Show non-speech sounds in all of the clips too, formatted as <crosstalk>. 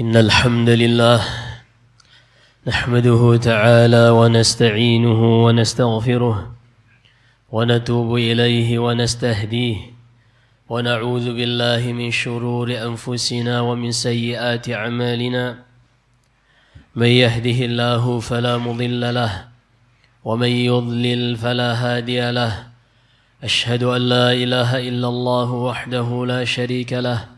إن الحمد لله نحمده تعالى ونستعينه ونستغفره ونتوب إليه ونستهديه ونعوذ بالله من شرور أنفسنا ومن سيئات أعمالنا من يهده الله فلا مضل له ومن يضلل فلا هادي له أشهد أن لا إله إلا الله وحده لا شريك له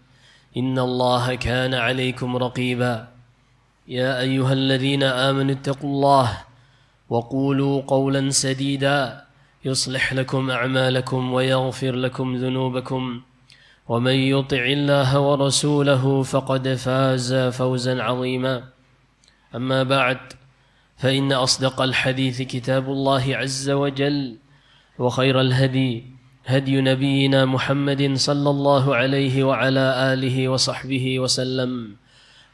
إن الله كان عليكم رقيبا يا أيها الذين آمنوا اتقوا الله وقولوا قولا سديدا يصلح لكم أعمالكم ويغفر لكم ذنوبكم ومن يطع الله ورسوله فقد فاز فوزا عظيما أما بعد فإن أصدق الحديث كتاب الله عز وجل وخير الهدي هدي نبينا محمد صلى الله عليه وعلى آله وصحبه وسلم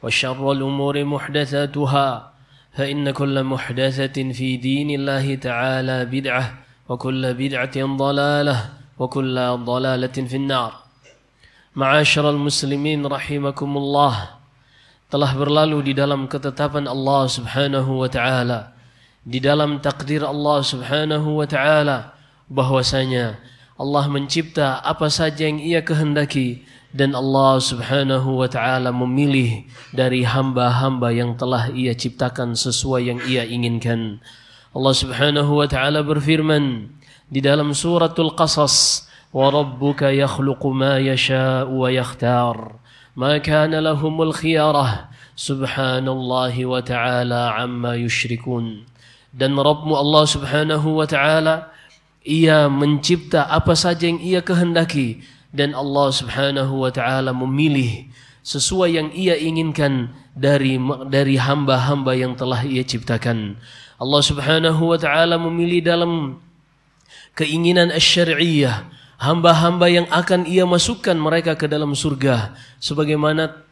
وشر الأمور محدثاتها فإن كل محدثة في دين الله تعالى بدعة وكل بدعة ضلالة وكل ضلالة في النار معاشر المسلمين رحمكم الله telah berlalu di dalam ketetapan Allah Subhanahu wa taala di dalam takdir Allah Subhanahu wa taala bahwasanya Allah mencipta apa saja yang ia kehendaki dan Allah Subhanahu wa taala memilih dari hamba-hamba yang telah ia ciptakan sesuai yang ia inginkan. Allah Subhanahu wa taala berfirman di dalam suratul Qasas, "Wa rabbuka yakhluqu ma yasha'u wa yakhtar." Ma kana lahumul khiyarah. Subhanallahi wa ta'ala amma yushrikun. Dan Rabbmu Allah Subhanahu wa taala Ia mencipta apa saja yang ia kehendaki dan Allah Subhanahu wa taala memilih sesuai yang ia inginkan dari dari hamba-hamba yang telah ia ciptakan. Allah Subhanahu wa taala memilih dalam keinginan asy-syar'iyyah hamba-hamba yang akan ia masukkan mereka ke dalam surga sebagaimana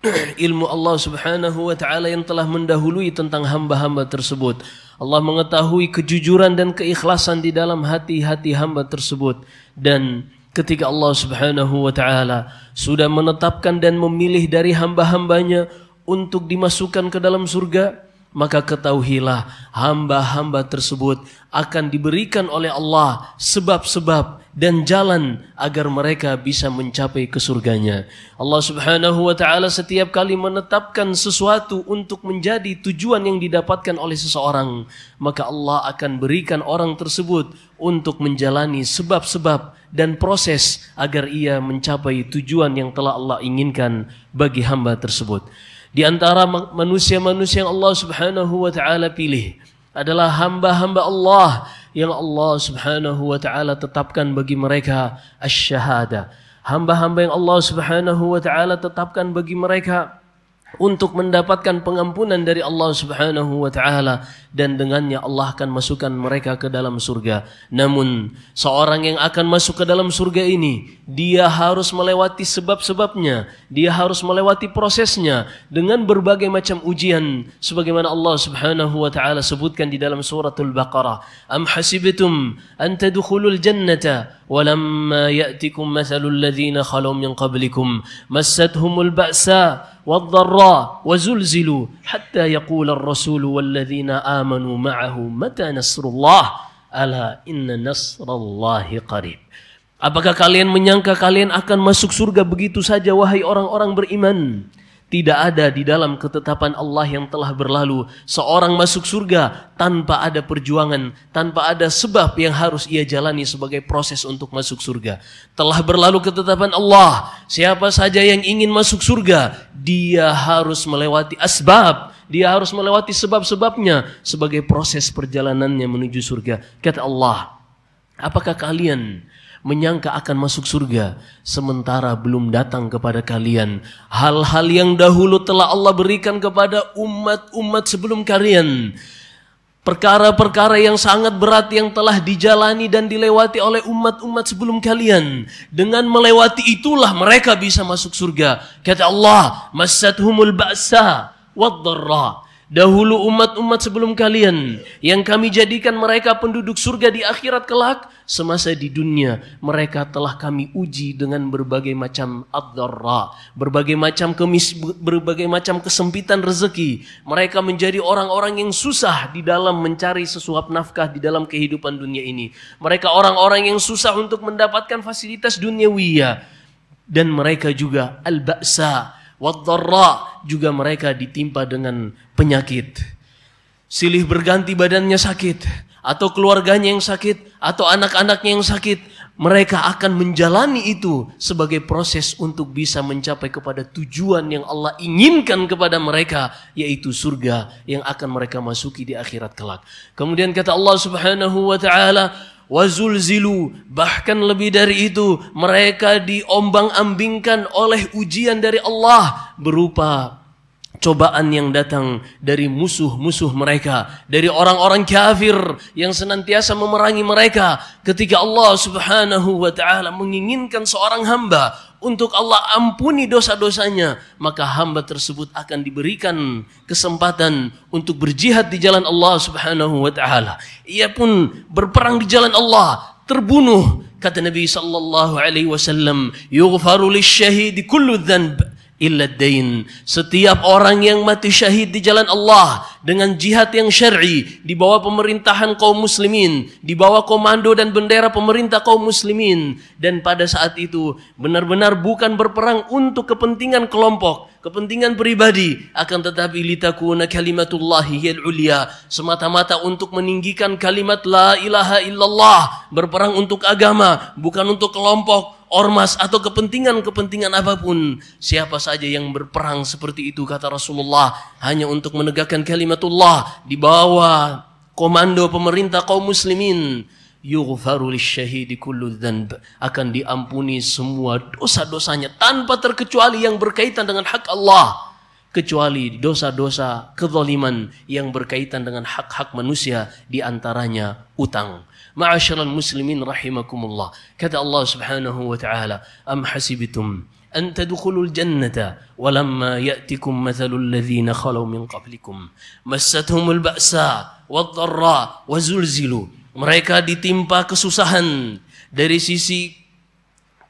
<clears throat> ilmu Allah Subhanahu wa taala yang telah mendahului tentang hamba-hamba tersebut. Allah mengetahui kejujuran dan keikhlasan di dalam hati-hati hamba tersebut dan ketika Allah Subhanahu wa taala sudah menetapkan dan memilih dari hamba-hambanya untuk dimasukkan ke dalam surga, maka ketahuilah hamba-hamba tersebut akan diberikan oleh Allah sebab-sebab dan jalan agar mereka bisa mencapai ke surganya. Allah Subhanahu wa taala setiap kali menetapkan sesuatu untuk menjadi tujuan yang didapatkan oleh seseorang, maka Allah akan berikan orang tersebut untuk menjalani sebab-sebab dan proses agar ia mencapai tujuan yang telah Allah inginkan bagi hamba tersebut. Di antara manusia-manusia yang Allah Subhanahu wa taala pilih adalah hamba-hamba Allah yang Allah subhanahu wa ta'ala tetapkan bagi mereka asy-syahada. Hamba-hamba yang Allah subhanahu wa ta'ala tetapkan bagi mereka untuk mendapatkan pengampunan dari Allah Subhanahu wa taala dan dengannya Allah akan masukkan mereka ke dalam surga. Namun seorang yang akan masuk ke dalam surga ini dia harus melewati sebab-sebabnya, dia harus melewati prosesnya dengan berbagai macam ujian sebagaimana Allah Subhanahu wa taala sebutkan di dalam suratul Baqarah. Am hasibtum an tadkhulul jannata walamma ya'tikum mathalul ladzina khalu min qablikum massatuhumul ba'sa والضراء وزلزلوا حتى يقول الرسول والذين آمنوا معه متى نصر الله ألا إن نصر الله قريب Apakah kalian menyangka kalian akan masuk surga begitu saja wahai orang-orang beriman? Tidak ada di dalam ketetapan Allah yang telah berlalu seorang masuk surga tanpa ada perjuangan, tanpa ada sebab yang harus ia jalani sebagai proses untuk masuk surga. Telah berlalu ketetapan Allah, siapa saja yang ingin masuk surga, dia harus melewati asbab, dia harus melewati sebab-sebabnya sebagai proses perjalanannya menuju surga. Kata Allah, apakah kalian menyangka akan masuk surga sementara belum datang kepada kalian hal-hal yang dahulu telah Allah berikan kepada umat-umat sebelum kalian perkara-perkara yang sangat berat yang telah dijalani dan dilewati oleh umat-umat sebelum kalian. Dengan melewati itulah mereka bisa masuk surga. Kata Allah, "Massathumul ba'sa wad dahulu umat-umat sebelum kalian yang kami jadikan mereka penduduk surga di akhirat kelak semasa di dunia mereka telah kami uji dengan berbagai macam adzarra berbagai macam kemis berbagai macam kesempitan rezeki mereka menjadi orang-orang yang susah di dalam mencari sesuap nafkah di dalam kehidupan dunia ini mereka orang-orang yang susah untuk mendapatkan fasilitas duniawiya dan mereka juga al-ba'sa Wadzara juga mereka ditimpa dengan penyakit. Silih berganti badannya sakit. Atau keluarganya yang sakit. Atau anak-anaknya yang sakit. Mereka akan menjalani itu sebagai proses untuk bisa mencapai kepada tujuan yang Allah inginkan kepada mereka. Yaitu surga yang akan mereka masuki di akhirat kelak. Kemudian kata Allah subhanahu wa ta'ala wazulzilu bahkan lebih dari itu mereka diombang-ambingkan oleh ujian dari Allah berupa cobaan yang datang dari musuh-musuh mereka dari orang-orang kafir yang senantiasa memerangi mereka ketika Allah Subhanahu wa taala menginginkan seorang hamba untuk Allah ampuni dosa-dosanya, maka hamba tersebut akan diberikan kesempatan untuk berjihad di jalan Allah Subhanahu wa taala. Ia pun berperang di jalan Allah, terbunuh kata Nabi sallallahu alaihi wasallam, "Yughfaru lisyahid kullu dhanb illa ad-dain." Setiap orang yang mati syahid di jalan Allah, dengan jihad yang syar'i di bawah pemerintahan kaum muslimin, di bawah komando dan bendera pemerintah kaum muslimin dan pada saat itu benar-benar bukan berperang untuk kepentingan kelompok, kepentingan pribadi, akan tetapi litakuna kalimatullahi hiyal ulia, semata-mata untuk meninggikan kalimat la ilaha illallah, berperang untuk agama, bukan untuk kelompok, ormas atau kepentingan-kepentingan apapun. Siapa saja yang berperang seperti itu kata Rasulullah hanya untuk menegakkan kalimatullah di bawah komando pemerintah kaum muslimin yughfaru lisyahidi kullu dhanb akan diampuni semua dosa-dosanya tanpa terkecuali yang berkaitan dengan hak Allah kecuali dosa-dosa kezaliman yang berkaitan dengan hak-hak manusia diantaranya utang معاشر المسلمين رحمكم الله كذا الله سبحانه وتعالى أم حسبتم أن تدخلوا الجنة ولما يأتكم مثل الذين خلوا من قبلكم مستهم البأساء والضراء وزلزلوا mereka ditimpa kesusahan dari sisi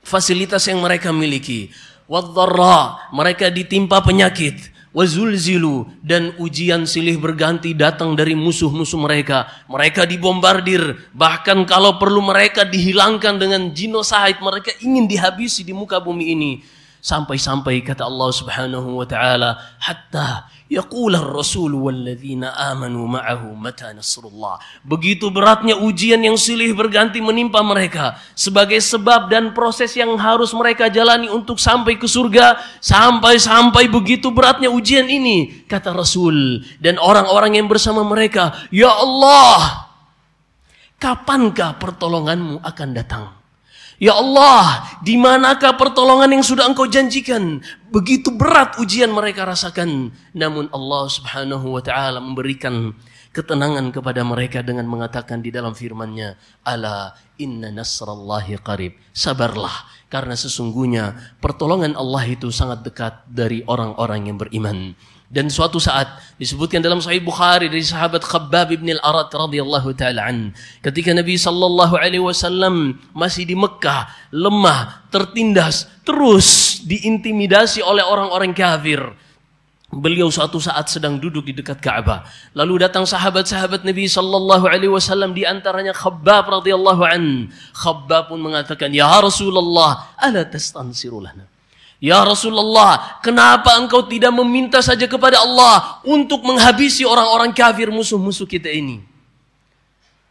fasilitas yang mereka miliki مريكا mereka ditimpa penyakit Wazulzilu dan ujian silih berganti datang dari musuh-musuh mereka. Mereka dibombardir, bahkan kalau perlu mereka dihilangkan dengan jinosahid. Mereka ingin dihabisi di muka bumi ini. Sampai-sampai kata Allah Subhanahu wa taala, hatta yaqul ar-rasul walladzina amanu ma'ahu mata nasrullah. Begitu beratnya ujian yang silih berganti menimpa mereka sebagai sebab dan proses yang harus mereka jalani untuk sampai ke surga, sampai-sampai begitu beratnya ujian ini, kata Rasul dan orang-orang yang bersama mereka, ya Allah, kapankah pertolonganmu akan datang? Ya Allah, di manakah pertolongan yang sudah engkau janjikan? Begitu berat ujian mereka rasakan. Namun Allah subhanahu wa ta'ala memberikan ketenangan kepada mereka dengan mengatakan di dalam Firman-Nya, Ala inna nasrallahi qarib. Sabarlah, karena sesungguhnya pertolongan Allah itu sangat dekat dari orang-orang yang beriman. Dan suatu saat disebutkan dalam Sahih Bukhari dari sahabat Khabbab bin al Arad, radhiyallahu taala an, ketika Nabi sallallahu alaihi wasallam masih di Mekah, lemah, tertindas, terus diintimidasi oleh orang-orang kafir. Beliau suatu saat sedang duduk di dekat Ka'bah. Lalu datang sahabat-sahabat Nabi sallallahu alaihi wasallam di antaranya Khabbab radhiyallahu an. Khabbab pun mengatakan, "Ya Rasulullah, ala tastansirulana?" Ya Rasulullah, kenapa engkau tidak meminta saja kepada Allah untuk menghabisi orang-orang kafir musuh-musuh kita ini?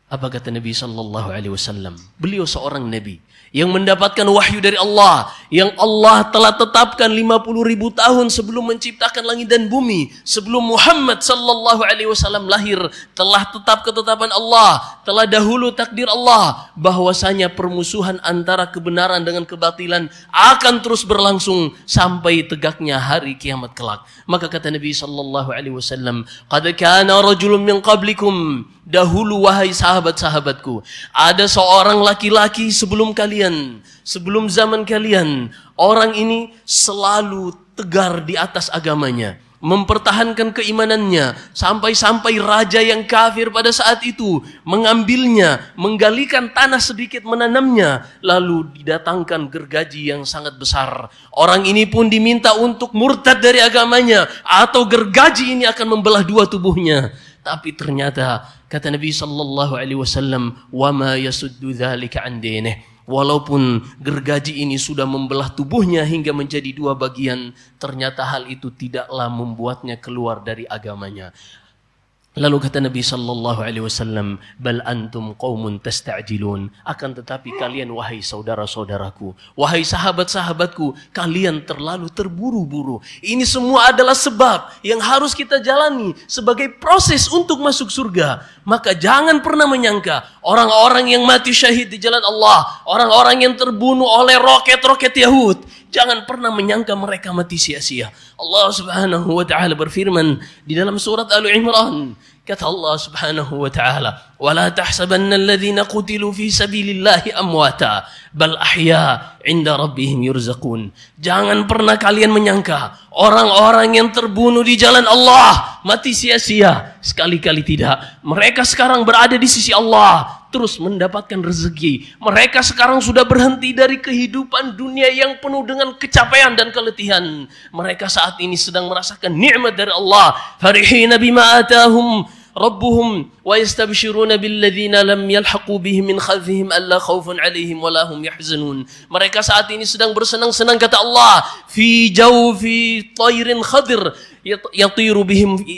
Apa kata Nabi Sallallahu Alaihi Wasallam? Beliau seorang Nabi yang mendapatkan wahyu dari Allah, yang Allah telah tetapkan 50 ribu tahun sebelum menciptakan langit dan bumi, sebelum Muhammad Sallallahu Alaihi Wasallam lahir, telah tetap ketetapan Allah, telah dahulu takdir Allah, bahwasanya permusuhan antara kebenaran dengan kebatilan akan terus berlangsung sampai tegaknya hari kiamat kelak. Maka kata Nabi Sallallahu Alaihi Wasallam, "Qad kana rajulun min qablikum Dahulu wahai sahabat-sahabatku, ada seorang laki-laki sebelum kalian, sebelum zaman kalian. Orang ini selalu tegar di atas agamanya, mempertahankan keimanannya sampai-sampai raja yang kafir pada saat itu mengambilnya, menggalikan tanah sedikit menanamnya, lalu didatangkan gergaji yang sangat besar. Orang ini pun diminta untuk murtad dari agamanya atau gergaji ini akan membelah dua tubuhnya. Tapi ternyata kata Nabi sallallahu alaihi wasallam, "Wa yasuddu dzalika an Walaupun gergaji ini sudah membelah tubuhnya hingga menjadi dua bagian, ternyata hal itu tidaklah membuatnya keluar dari agamanya. Lalu kata Nabi Sallallahu Alaihi Wasallam, bal antum qawmun tasta'jilun. Akan tetapi kalian wahai saudara-saudaraku, wahai sahabat-sahabatku, kalian terlalu terburu-buru. Ini semua adalah sebab yang harus kita jalani sebagai proses untuk masuk surga. Maka jangan pernah menyangka orang-orang yang mati syahid di jalan Allah, orang-orang yang terbunuh oleh roket-roket Yahud, Jangan pernah menyangka mereka mati sia-sia. Allah Subhanahu wa taala berfirman di dalam surat Al Imran, kata Allah Subhanahu wa taala, ولا تحسبن الذين قتلوا في سبيل الله أمواتا بل عند ربهم يرزقون jangan pernah kalian menyangka orang-orang yang terbunuh di jalan Allah mati sia-sia sekali-kali tidak mereka sekarang berada di sisi Allah terus mendapatkan rezeki mereka sekarang sudah berhenti dari kehidupan dunia yang penuh dengan kecapean dan keletihan mereka saat ini sedang merasakan nikmat dari Allah farihina bima atahum ربهم ويستبشرون بالذين لم يلحقوا بهم من خلفهم alla خوف عليهم ولا هم يحزنون Mereka saat ini sedang bersenang-senang kata Allah fi jawfi tayrin khadir yatiru bihim fi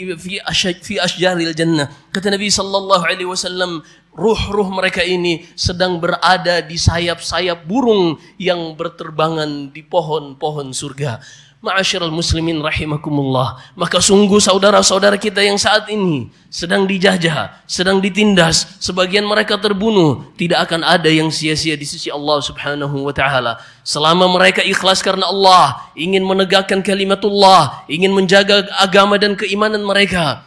fi asjaril jannah. Kata Nabi sallallahu alaihi wasallam Ruh-ruh mereka ini sedang berada di sayap-sayap burung yang berterbangan di pohon-pohon surga. Ma'asyiral muslimin rahimakumullah. Maka sungguh saudara-saudara kita yang saat ini sedang dijajah, sedang ditindas, sebagian mereka terbunuh, tidak akan ada yang sia-sia di sisi Allah Subhanahu wa taala. Selama mereka ikhlas karena Allah, ingin menegakkan kalimatullah, ingin menjaga agama dan keimanan mereka,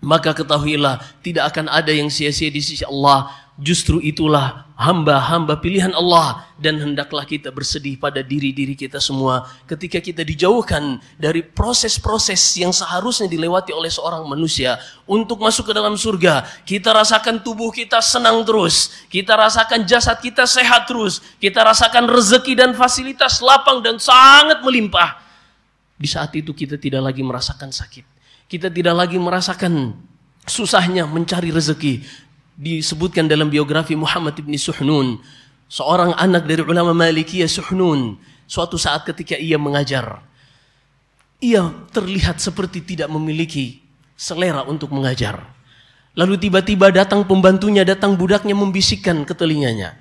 maka ketahuilah tidak akan ada yang sia-sia di sisi Allah justru itulah hamba-hamba pilihan Allah dan hendaklah kita bersedih pada diri-diri kita semua ketika kita dijauhkan dari proses-proses yang seharusnya dilewati oleh seorang manusia untuk masuk ke dalam surga kita rasakan tubuh kita senang terus kita rasakan jasad kita sehat terus kita rasakan rezeki dan fasilitas lapang dan sangat melimpah di saat itu kita tidak lagi merasakan sakit kita tidak lagi merasakan susahnya mencari rezeki disebutkan dalam biografi Muhammad ibn Suhnun, seorang anak dari ulama Malikiyah Suhnun, suatu saat ketika ia mengajar, ia terlihat seperti tidak memiliki selera untuk mengajar. Lalu tiba-tiba datang pembantunya, datang budaknya membisikkan ke telinganya.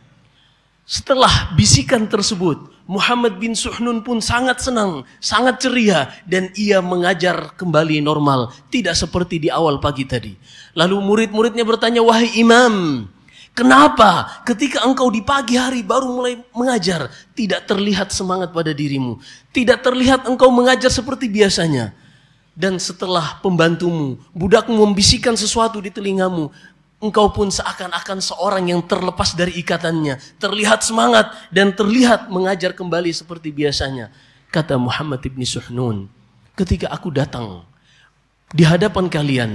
Setelah bisikan tersebut, Muhammad bin Suhnun pun sangat senang, sangat ceria dan ia mengajar kembali normal, tidak seperti di awal pagi tadi. Lalu murid-muridnya bertanya, "Wahai imam, kenapa ketika engkau di pagi hari baru mulai mengajar, tidak terlihat semangat pada dirimu? Tidak terlihat engkau mengajar seperti biasanya?" Dan setelah pembantumu, budakmu membisikkan sesuatu di telingamu, engkau pun seakan-akan seorang yang terlepas dari ikatannya, terlihat semangat dan terlihat mengajar kembali seperti biasanya. Kata Muhammad ibni Suhnun, ketika aku datang di hadapan kalian,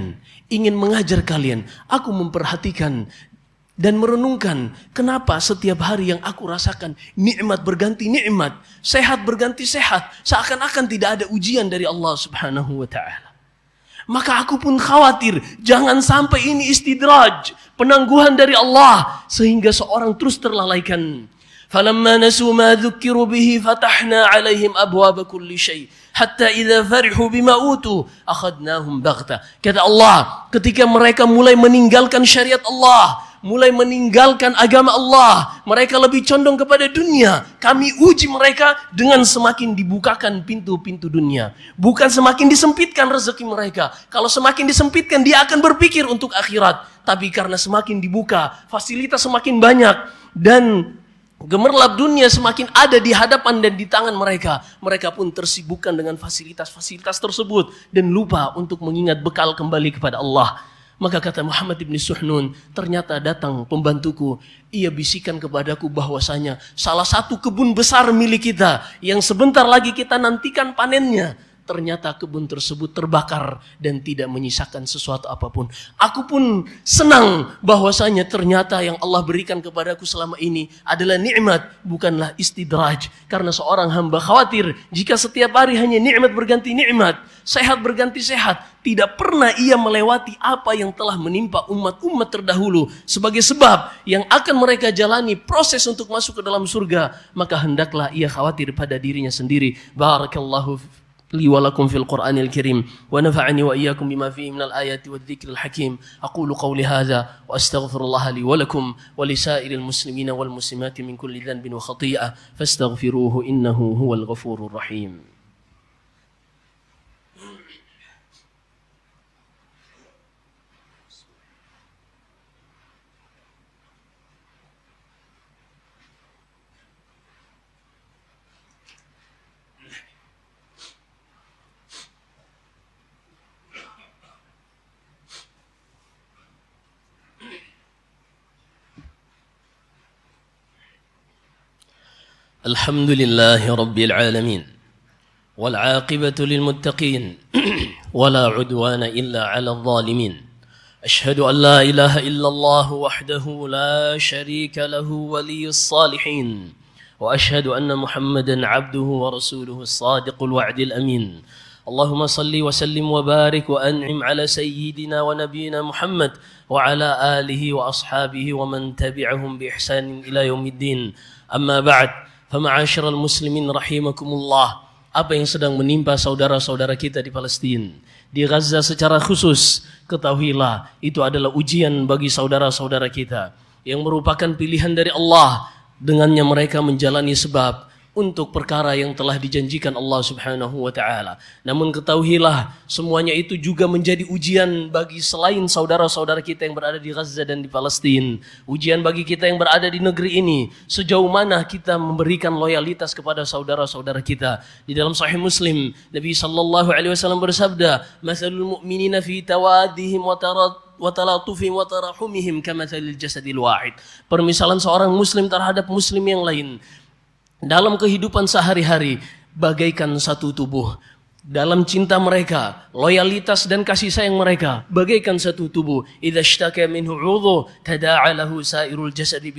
ingin mengajar kalian, aku memperhatikan dan merenungkan kenapa setiap hari yang aku rasakan nikmat berganti nikmat, sehat berganti sehat, seakan-akan tidak ada ujian dari Allah Subhanahu wa taala maka aku pun khawatir jangan sampai ini istidraj, penangguhan dari Allah sehingga seorang terus terlalaikan. falamma nasu ma ذكروا bihi fatahna alaihim أبواب kulli شيء hatta إذا farihu bima utu akhadnahum baghta kata Allah ketika mereka mulai meninggalkan syariat Allah mulai meninggalkan agama Allah. Mereka lebih condong kepada dunia. Kami uji mereka dengan semakin dibukakan pintu-pintu dunia. Bukan semakin disempitkan rezeki mereka. Kalau semakin disempitkan dia akan berpikir untuk akhirat. Tapi karena semakin dibuka, fasilitas semakin banyak. Dan Gemerlap dunia semakin ada di hadapan dan di tangan mereka. Mereka pun tersibukkan dengan fasilitas-fasilitas tersebut dan lupa untuk mengingat bekal kembali kepada Allah. Maka kata Muhammad ibn Suhnun, ternyata datang pembantuku. Ia bisikan kepadaku bahwasanya salah satu kebun besar milik kita yang sebentar lagi kita nantikan panennya ternyata kebun tersebut terbakar dan tidak menyisakan sesuatu apapun. Aku pun senang bahwasanya ternyata yang Allah berikan kepadaku selama ini adalah nikmat, bukanlah istidraj. Karena seorang hamba khawatir jika setiap hari hanya nikmat berganti nikmat, sehat berganti sehat, tidak pernah ia melewati apa yang telah menimpa umat-umat terdahulu sebagai sebab yang akan mereka jalani proses untuk masuk ke dalam surga, maka hendaklah ia khawatir pada dirinya sendiri. Barakallahu لي ولكم في القرآن الكريم ونفعني وإياكم بما فيه من الآيات والذكر الحكيم أقول قولي هذا وأستغفر الله لي ولكم ولسائر المسلمين والمسلمات من كل ذنب وخطيئة فاستغفروه إنه هو الغفور الرحيم الحمد لله رب العالمين والعاقبة للمتقين <clears throat> ولا عدوان إلا على الظالمين أشهد أن لا إله إلا الله وحده لا شريك له ولي الصالحين وأشهد أن محمدا عبده ورسوله الصادق الوعد الأمين اللهم صل وسلم وبارك وأنعم على سيدنا ونبينا محمد وعلى آله وأصحابه ومن تبعهم بإحسان إلى يوم الدين أما بعد Fama'asyiral muslimin rahimakumullah. Apa yang sedang menimpa saudara-saudara kita di Palestina, di Gaza secara khusus, ketahuilah itu adalah ujian bagi saudara-saudara kita yang merupakan pilihan dari Allah dengannya mereka menjalani sebab untuk perkara yang telah dijanjikan Allah Subhanahu wa taala. Namun ketahuilah semuanya itu juga menjadi ujian bagi selain saudara-saudara kita yang berada di Gaza dan di Palestina, ujian bagi kita yang berada di negeri ini sejauh mana kita memberikan loyalitas kepada saudara-saudara kita. Di dalam Sahih Muslim, Nabi sallallahu alaihi wasallam bersabda, "Masalul mu'minina fi tawadihim wa tarad watalatufim watarahumihim kamathalil jasadil wahid. Permisalan seorang muslim terhadap muslim yang lain dalam kehidupan sehari-hari bagaikan satu tubuh. Dalam cinta mereka, loyalitas dan kasih sayang mereka bagaikan satu tubuh. minhu 'udhu sairul jasadi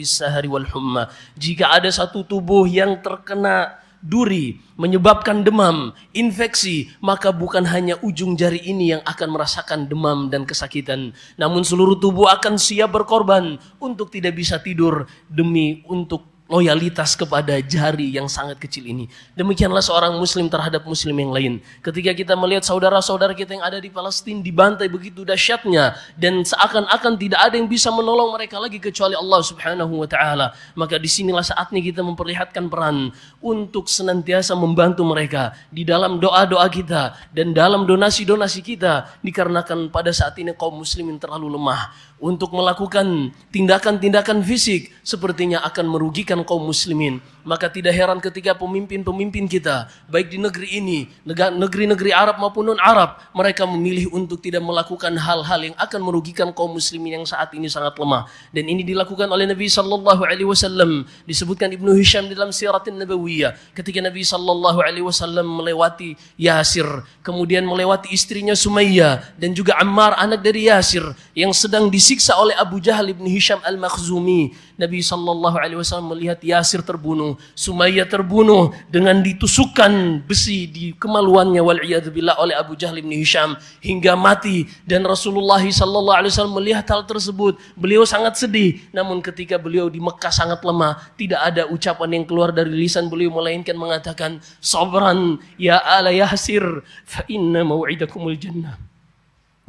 wal humma. Jika ada satu tubuh yang terkena duri, menyebabkan demam, infeksi, maka bukan hanya ujung jari ini yang akan merasakan demam dan kesakitan, namun seluruh tubuh akan siap berkorban untuk tidak bisa tidur demi untuk loyalitas kepada jari yang sangat kecil ini. Demikianlah seorang muslim terhadap muslim yang lain. Ketika kita melihat saudara-saudara kita yang ada di Palestina dibantai begitu dahsyatnya dan seakan-akan tidak ada yang bisa menolong mereka lagi kecuali Allah Subhanahu wa taala. Maka disinilah saatnya kita memperlihatkan peran untuk senantiasa membantu mereka di dalam doa-doa kita dan dalam donasi-donasi kita dikarenakan pada saat ini kaum muslimin terlalu lemah untuk melakukan tindakan-tindakan fisik sepertinya akan merugikan kaum muslimin maka tidak heran ketika pemimpin-pemimpin kita, baik di negeri ini, negeri-negeri Arab maupun non-Arab, mereka memilih untuk tidak melakukan hal-hal yang akan merugikan kaum muslimin yang saat ini sangat lemah. Dan ini dilakukan oleh Nabi sallallahu alaihi wasallam, disebutkan Ibnu Hisham dalam Siratin Nabawiyah, ketika Nabi sallallahu alaihi wasallam melewati Yasir, kemudian melewati istrinya Sumayyah dan juga Ammar anak dari Yasir yang sedang disiksa oleh Abu Jahal Ibnu Hisham Al-Makhzumi. Nabi sallallahu alaihi wasallam melihat Yasir terbunuh terbunuh, Sumayyah terbunuh dengan ditusukan besi di kemaluannya wal billah oleh Abu Jahal bin Hisham hingga mati dan Rasulullah sallallahu alaihi wasallam melihat hal tersebut, beliau sangat sedih. Namun ketika beliau di Mekah sangat lemah, tidak ada ucapan yang keluar dari lisan beliau melainkan mengatakan sabran ya ala yahsir fa inna mau'idakumul jannah.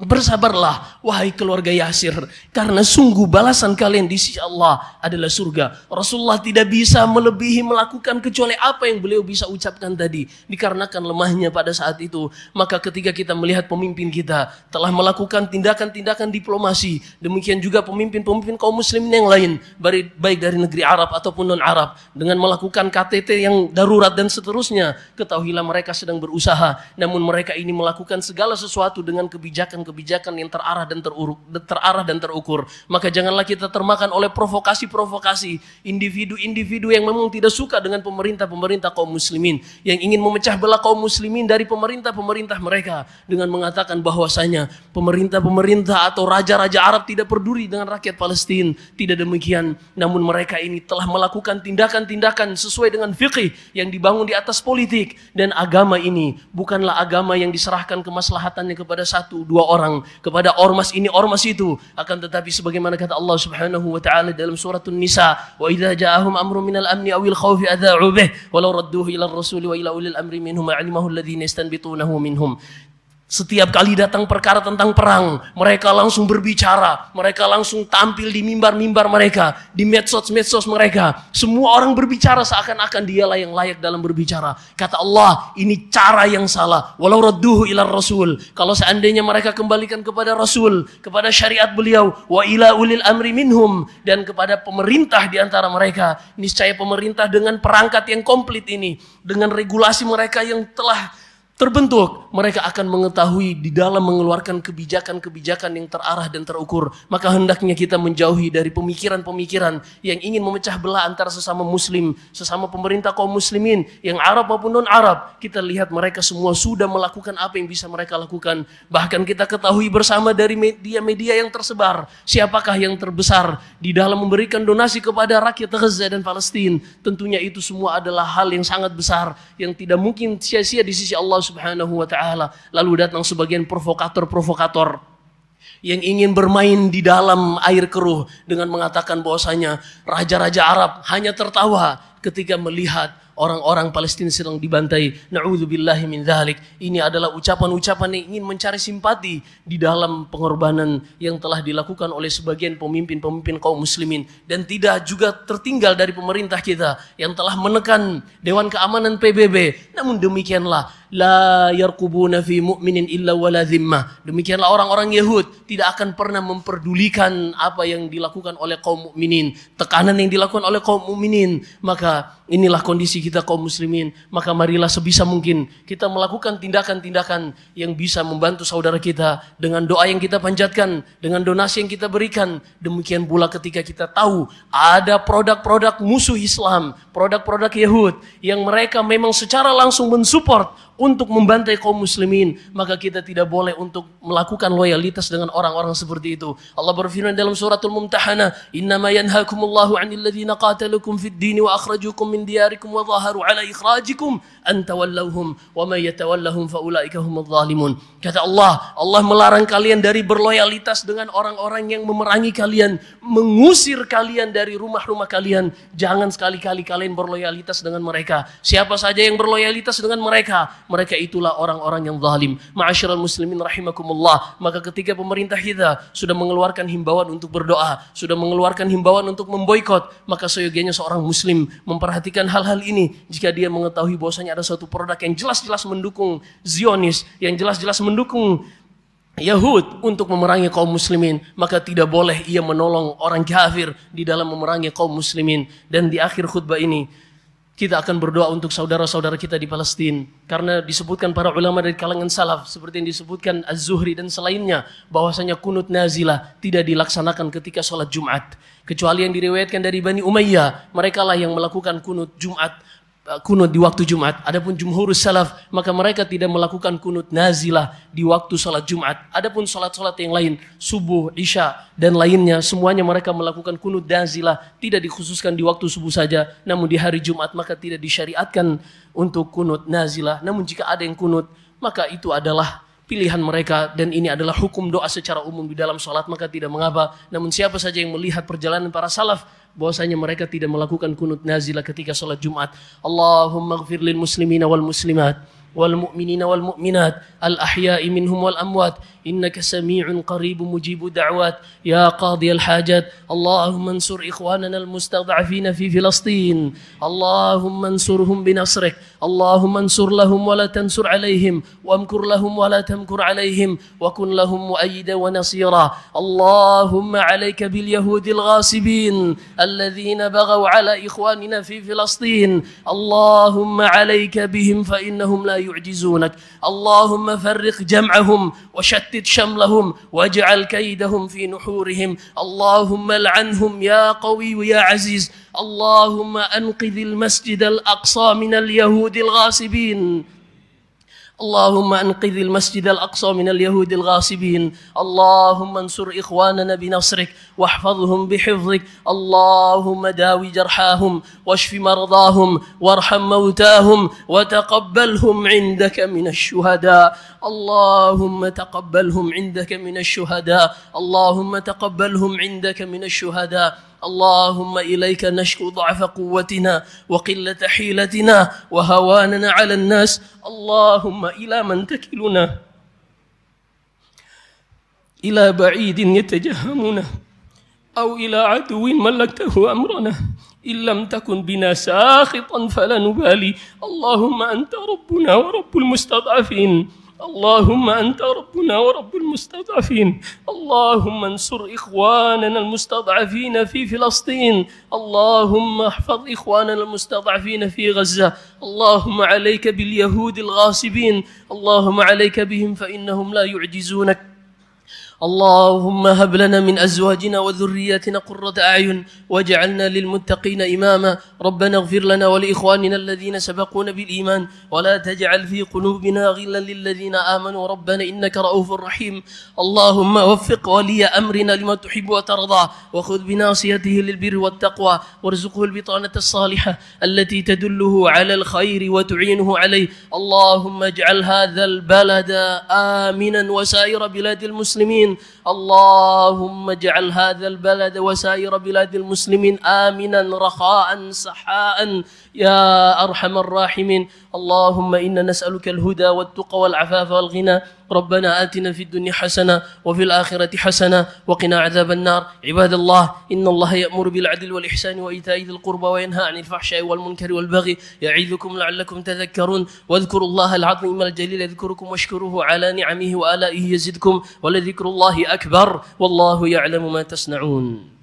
Bersabarlah wahai keluarga Yasir karena sungguh balasan kalian di sisi Allah adalah surga. Rasulullah tidak bisa melebihi melakukan kecuali apa yang beliau bisa ucapkan tadi dikarenakan lemahnya pada saat itu. Maka ketika kita melihat pemimpin kita telah melakukan tindakan-tindakan diplomasi, demikian juga pemimpin-pemimpin kaum muslimin yang lain baik dari negeri Arab ataupun non-Arab dengan melakukan KTT yang darurat dan seterusnya, ketahuilah mereka sedang berusaha namun mereka ini melakukan segala sesuatu dengan kebijakan kebijakan yang terarah dan teruruk, terarah dan terukur. Maka janganlah kita termakan oleh provokasi-provokasi individu-individu yang memang tidak suka dengan pemerintah-pemerintah kaum muslimin yang ingin memecah belah kaum muslimin dari pemerintah-pemerintah mereka dengan mengatakan bahwasanya pemerintah-pemerintah atau raja-raja Arab tidak peduli dengan rakyat Palestina. Tidak demikian, namun mereka ini telah melakukan tindakan-tindakan sesuai dengan fikih yang dibangun di atas politik dan agama ini bukanlah agama yang diserahkan kemaslahatannya kepada satu dua orang kepada ormas ini ormas itu akan tetapi sebagaimana kata Allah Subhanahu wa taala dalam surah An-Nisa wa idza ja'ahum amrun minal amni awil khawfi adza'u bih walau radduhu ila ar-rasul wa ila ulil amri minhum ma'alimahu alladhina yastanbitunahu minhum Setiap kali datang perkara tentang perang, mereka langsung berbicara, mereka langsung tampil di mimbar-mimbar mereka, di medsos-medsos mereka. Semua orang berbicara seakan-akan dialah yang layak dalam berbicara. Kata Allah, ini cara yang salah. Walau radduhu ilar rasul. Kalau seandainya mereka kembalikan kepada rasul, kepada syariat beliau, wa ila ulil amri minhum, dan kepada pemerintah di antara mereka. Niscaya pemerintah dengan perangkat yang komplit ini, dengan regulasi mereka yang telah terbentuk, mereka akan mengetahui di dalam mengeluarkan kebijakan-kebijakan yang terarah dan terukur. Maka hendaknya kita menjauhi dari pemikiran-pemikiran yang ingin memecah belah antara sesama muslim, sesama pemerintah kaum muslimin, yang Arab maupun non-Arab. Kita lihat mereka semua sudah melakukan apa yang bisa mereka lakukan. Bahkan kita ketahui bersama dari media-media yang tersebar, siapakah yang terbesar di dalam memberikan donasi kepada rakyat Gaza dan Palestina. Tentunya itu semua adalah hal yang sangat besar, yang tidak mungkin sia-sia di sisi Allah Subhanahu wa taala. Lalu datang sebagian provokator-provokator yang ingin bermain di dalam air keruh dengan mengatakan bahwasanya raja-raja Arab hanya tertawa ketika melihat orang-orang Palestina sedang dibantai. Na'udzubillahi min dhalik. Ini adalah ucapan-ucapan yang ingin mencari simpati di dalam pengorbanan yang telah dilakukan oleh sebagian pemimpin-pemimpin kaum muslimin dan tidak juga tertinggal dari pemerintah kita yang telah menekan Dewan Keamanan PBB. Namun demikianlah la yarqubuna fi mu'minin illa wala Demikianlah orang-orang Yahud tidak akan pernah memperdulikan apa yang dilakukan oleh kaum mukminin, tekanan yang dilakukan oleh kaum mukminin. Maka inilah kondisi kita kaum muslimin. Maka marilah sebisa mungkin kita melakukan tindakan-tindakan yang bisa membantu saudara kita dengan doa yang kita panjatkan, dengan donasi yang kita berikan. Demikian pula ketika kita tahu ada produk-produk musuh Islam, produk-produk Yahud yang mereka memang secara langsung mensupport untuk membantai kaum muslimin, maka kita tidak boleh untuk melakukan loyalitas dengan orang-orang seperti itu. Allah berfirman dalam suratul Mumtahanah, "Innama yanhaakumullahu 'anil ladzina qatalukum fid din wa akhrajukum min diyarikum wa dhaharu 'ala ikhrajikum an tawallawhum wa may yatawallahum faulaika humudz zalimun." Kata Allah, Allah melarang kalian dari berloyalitas dengan orang-orang yang memerangi kalian, mengusir kalian dari rumah-rumah kalian. Jangan sekali-kali kalian berloyalitas dengan mereka. Siapa saja yang berloyalitas dengan mereka, mereka itulah orang-orang yang zalim. Ma'asyiral muslimin rahimakumullah. Maka ketika pemerintah kita sudah mengeluarkan himbauan untuk berdoa, sudah mengeluarkan himbauan untuk memboikot, maka seyogianya seorang muslim memperhatikan hal-hal ini jika dia mengetahui bahwasanya ada suatu produk yang jelas-jelas mendukung Zionis, yang jelas-jelas mendukung Yahud untuk memerangi kaum muslimin maka tidak boleh ia menolong orang kafir di dalam memerangi kaum muslimin dan di akhir khutbah ini kita akan berdoa untuk saudara-saudara kita di Palestina karena disebutkan para ulama dari kalangan salaf seperti yang disebutkan Az-Zuhri dan selainnya bahwasanya kunut nazilah tidak dilaksanakan ketika sholat Jumat kecuali yang diriwayatkan dari Bani Umayyah merekalah yang melakukan kunut Jumat Uh, kunut di waktu Jumat. Adapun jumhur salaf, maka mereka tidak melakukan kunut nazilah di waktu salat Jumat. Adapun salat-salat yang lain, subuh, isya, dan lainnya, semuanya mereka melakukan kunut nazilah, tidak dikhususkan di waktu subuh saja, namun di hari Jumat maka tidak disyariatkan untuk kunut nazilah. Namun jika ada yang kunut, maka itu adalah pilihan mereka dan ini adalah hukum doa secara umum di dalam salat maka tidak mengapa. Namun siapa saja yang melihat perjalanan para salaf bahwasanya mereka tidak melakukan kunut nazilah ketika sholat Jumat. Allahumma gfir lil muslimina wal muslimat wal mu'minina wal mu'minat al ahya'i minhum wal amwat إنك سميع قريب مجيب دعوات يا قاضي الحاجات اللهم انصر إخواننا المستضعفين في فلسطين اللهم انصرهم بنصرك اللهم انصر لهم ولا تنصر عليهم وامكر لهم ولا تمكر عليهم وكن لهم مؤيدا ونصيرا اللهم عليك باليهود الغاصبين الذين بغوا على إخواننا في فلسطين اللهم عليك بهم فإنهم لا يعجزونك اللهم فرق جمعهم وشتت شتت شملهم واجعل كيدهم في نحورهم اللهم لعنهم يا قوي يا عزيز اللهم أنقذ المسجد الأقصى من اليهود الغاصبين اللهم انقذ المسجد الاقصى من اليهود الغاصبين اللهم انصر اخواننا بنصرك واحفظهم بحفظك اللهم داوي جرحاهم واشف مرضاهم وارحم موتاهم وتقبلهم عندك من الشهداء اللهم تقبلهم عندك من الشهداء اللهم تقبلهم عندك من الشهداء اللهم إليك نشكو ضعف قوتنا وقلة حيلتنا وهواننا على الناس اللهم إلى من تكلنا إلى بعيد يتجهمنا أو إلى عدو ملكته أمرنا إن لم تكن بنا ساخطا فلا نبالي اللهم أنت ربنا ورب المستضعفين اللهم أنت ربنا ورب المستضعفين اللهم انصر إخواننا المستضعفين في فلسطين اللهم احفظ إخواننا المستضعفين في غزة اللهم عليك باليهود الغاصبين اللهم عليك بهم فإنهم لا يعجزونك اللهم هب لنا من أزواجنا وذرياتنا قرة أعين واجعلنا للمتقين إماما ربنا اغفر لنا ولإخواننا الذين سبقونا بالإيمان ولا تجعل في قلوبنا غلا للذين آمنوا ربنا إنك رؤوف رحيم اللهم وفق ولي أمرنا لما تحب وترضى وخذ بناصيته للبر والتقوى وارزقه البطانة الصالحة التي تدله على الخير وتعينه عليه اللهم اجعل هذا البلد آمنا وسائر بلاد المسلمين المسلمين اللهم اجعل هذا البلد وسائر بلاد المسلمين آمنا رخاء سحاء يا أرحم الراحمين اللهم إنا نسألك الهدى والتقى والعفاف والغنى ربنا آتنا في الدنيا حسنة وفي الآخرة حسنة وقنا عذاب النار عباد الله إن الله يأمر بالعدل والإحسان وإيتاء ذي القربى وينهى عن الفحشاء والمنكر والبغي يعظكم لعلكم تذكرون واذكروا الله العظيم الجليل يذكركم واشكروه على نعمه وآلائه يزدكم ولذكر الله أكبر والله يعلم ما تصنعون